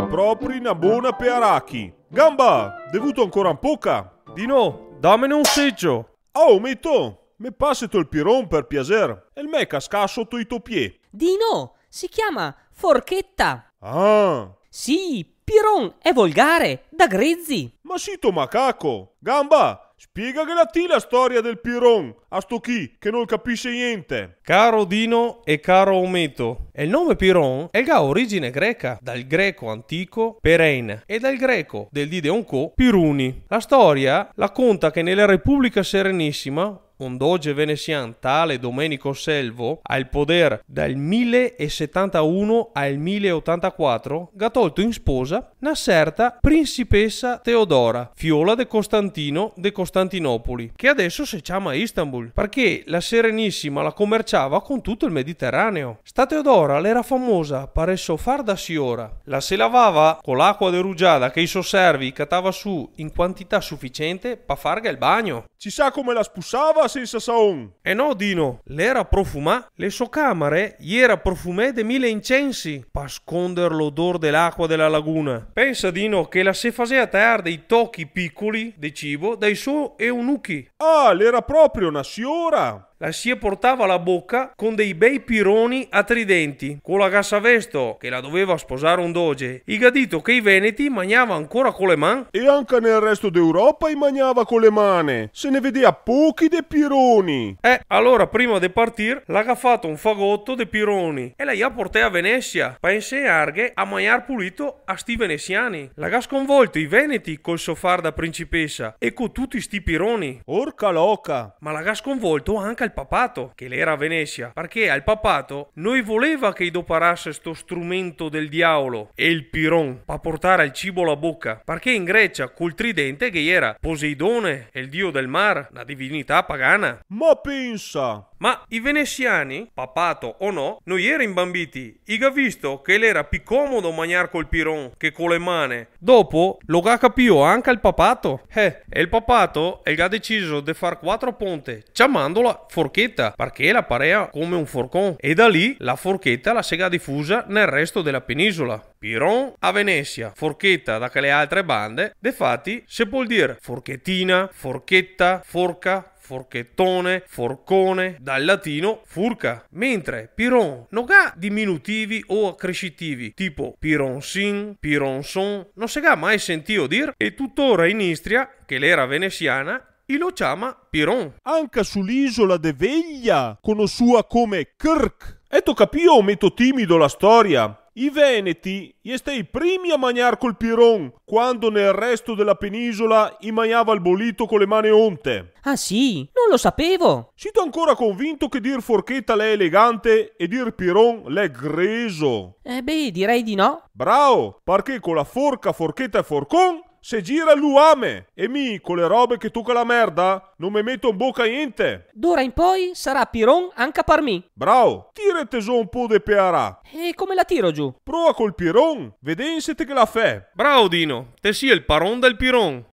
mia propria una buona pearachi. Gamba, devuto ancora un poca. no, dammene un seggio. Oh, metto, me passetto il piron per piacere. E il me casca sotto i tuoi piedi. no, si chiama forchetta. Ah. Sì, piron è volgare, da grezzi. Ma sito macaco. Gamba, Spiega che la ti la storia del Piron a sto chi che non capisce niente. Caro Dino e caro Ometo, il nome Piron è ha origine greca, dal greco antico perene e dal greco del Dideonco Piruni. La storia la conta che nella Repubblica Serenissima un doge venezian tale Domenico Selvo al potere dal 1071 al 1084, ha tolto in sposa una certa principessa Teodora, fiola di Costantino de Costantinopoli, che adesso si chiama Istanbul, perché la Serenissima la commerciava con tutto il Mediterraneo. Sta Teodora l'era famosa per il soffar da siora, la si lavava con l'acqua derugiada che i suoi servi catava su in quantità sufficiente per farga il bagno. Ci sa come la spussava la sensazione! E eh no, Dino, l'era profumà. Le sue camere era profumè di mille incensi, per scondere l'odore dell'acqua della laguna. Pensa, Dino, che la se faceva tar dei tocchi piccoli di cibo dai suoi eunuchi. Ah, l'era proprio una siora! La scia portava alla bocca con dei bei pironi a tridenti. Con la Gassavesto, che la doveva sposare un doge, i gadito che i veneti mangiava ancora con le mani. E anche nel resto d'Europa i mangiava con le mani. Se ne vedeva pochi dei pironi. Eh, allora prima di partire, l'ha gaffato un fagotto dei pironi e la portò a Venezia. Pensè arghe a mangiar pulito a sti veneziani. L'ha sconvolto i veneti col sofar da principessa e con tutti sti pironi. Orca loca! Ma l'ha sconvolto anche al papato che era a Venezia, perché al papato non voleva che idoperasse questo strumento del diavolo e il piron per portare il cibo alla bocca, perché in Grecia col tridente che era Poseidone, il dio del mare, una divinità pagana. Ma pensa, ma i veneziani, papato o no, non erano imbambiti. I ha visto che era più comodo mangiare col piron che con le mani. Dopo lo ha capito anche il papato. Eh, e il papato e ha deciso di far quattro ponte, chiamandola forchetta, perché la parea come un forcon. E da lì la forchetta la sega diffusa nel resto della penisola. Piron a Venezia, forchetta da che le altre bande, defatti se vuol dire forchettina, forchetta, forca, forchettone, forcone, dal latino furca, mentre piron non ha diminutivi o accrescitivi, tipo pironsin, pironson, non si ha mai sentito dire e tuttora in Istria, che l'era veneziana, e lo chiama Piron. Anche sull'isola de Veglia, conosciuta come Kirk. E ecco, tu capio o metto timido la storia. I veneti gli stei i primi a magnar col piron, quando nel resto della penisola i magnava il bolito con le mani onte. Ah sì? Non lo sapevo. Siete ancora convinto che dir forchetta l'è elegante e dir piron l'è greso. Eh beh, direi di no. Bravo, perché con la forca, forchetta e forcon se gira il luame e mi con le robe che tocca la merda, non mi metto in bocca niente. D'ora in poi sarà Piron anche per me. Bravo, tira tesò un po' de peara. E come la tiro giù? Prova col Piron, te che la fè. Bravo Dino, te sia il paron del Piron.